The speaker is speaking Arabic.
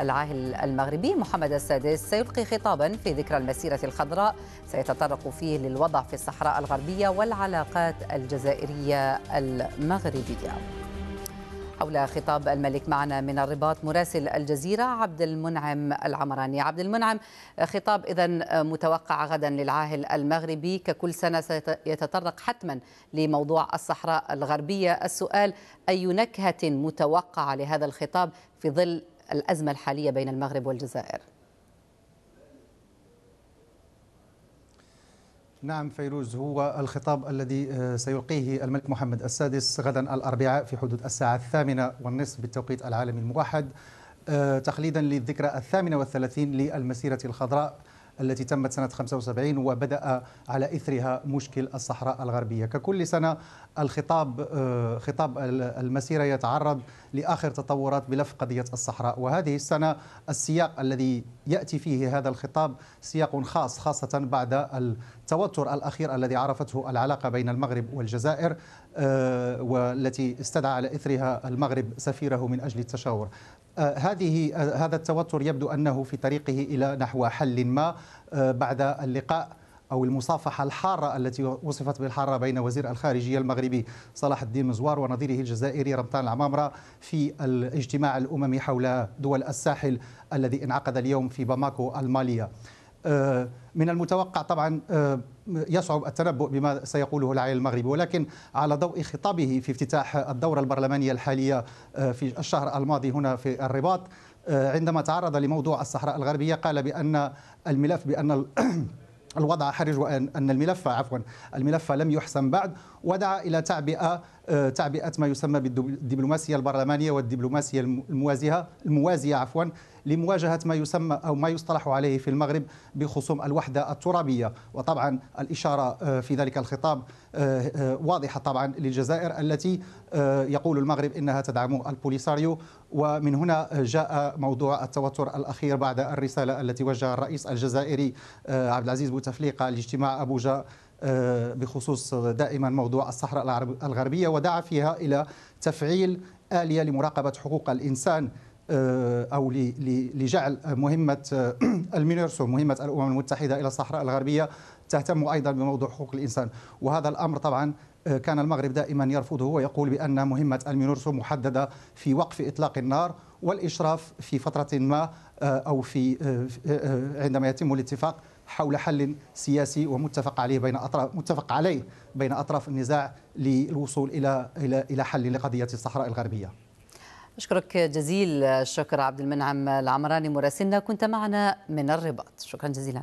العاهل المغربي محمد السادس سيلقي خطابا في ذكرى المسيرة الخضراء سيتطرق فيه للوضع في الصحراء الغربية والعلاقات الجزائرية المغربية حول خطاب الملك معنا من الرباط مراسل الجزيرة عبد المنعم العمراني عبد المنعم خطاب إذا متوقع غدا للعاهل المغربي ككل سنة سيتطرق حتما لموضوع الصحراء الغربية السؤال أي نكهة متوقعة لهذا الخطاب في ظل الأزمة الحالية بين المغرب والجزائر؟ نعم فيروز هو الخطاب الذي آه، سيلقيه الملك محمد السادس غدا الأربعاء في حدود الساعة الثامنة والنصف بالتوقيت العالمي الموحد آه، تقليدا للذكرى الثامنة والثلاثين للمسيرة الخضراء التي تمت سنة 75 وبدأ على إثرها مشكل الصحراء الغربية ككل سنة الخطاب آه، خطاب المسيرة يتعرض لآخر تطورات بلف قضية الصحراء وهذه السنة السياق الذي يأتي فيه هذا الخطاب سياق خاص خاصة بعد التوتر الأخير الذي عرفته العلاقة بين المغرب والجزائر آه، والتي استدعى على إثرها المغرب سفيره من أجل التشاور آه، هذه آه، هذا التوتر يبدو انه في طريقه الى نحو حل ما آه، بعد اللقاء أو المصافحة الحارة التي وصفت بالحارة بين وزير الخارجية المغربي صلاح الدين مزوار ونظيره الجزائري رمضان العمامرة في الاجتماع الأممي حول دول الساحل الذي انعقد اليوم في باماكو المالية من المتوقع طبعا يصعب التنبؤ بما سيقوله العائل المغربي ولكن على ضوء خطابه في افتتاح الدورة البرلمانية الحالية آه، في الشهر الماضي هنا في الرباط آه، عندما تعرض لموضوع الصحراء الغربية قال بأن الملف بأن الوضع حرج وأن الملف عفوا الملف لم يحسم بعد ودعا إلى تعبئة آه، تعبئة ما يسمى بالدبلوماسية البرلمانية والدبلوماسية الموازية الموازية عفوا لمواجهة ما يسمى أو ما يصطلح عليه في المغرب بخصوم الوحدة الترابية وطبعا الإشارة آه، في ذلك الخطاب آه، واضحة طبعا للجزائر التي يقول المغرب إنها تدعم البوليساريو ومن هنا جاء موضوع التوتر الأخير بعد الرسالة التي وجه الرئيس الجزائري عبد العزيز بوتفليقة لاجتماع أبوجا آه، بخصوص دائما موضوع الصحراء الغربية ودعا فيها إلى تفعيل آلية لمراقبة حقوق الإنسان آه، أو لجعل مهمة آه، المينيرسو مهمة الأمم المتحدة إلى الصحراء الغربية تهتم أيضا بموضوع حقوق الإنسان وهذا الأمر طبعا آه، كان المغرب دائما يرفضه ويقول بأن مهمة المينورسو محددة في وقف إطلاق النار والإشراف في فترة ما آه، أو في آه، عندما يتم الاتفاق حول حل سياسي ومتفق عليه بين اطراف متفق عليه بين اطراف النزاع للوصول الى الى الى حل لقضيه الصحراء الغربيه. اشكرك جزيل الشكر عبد المنعم العمراني مراسلنا كنت معنا من الرباط شكرا جزيلا.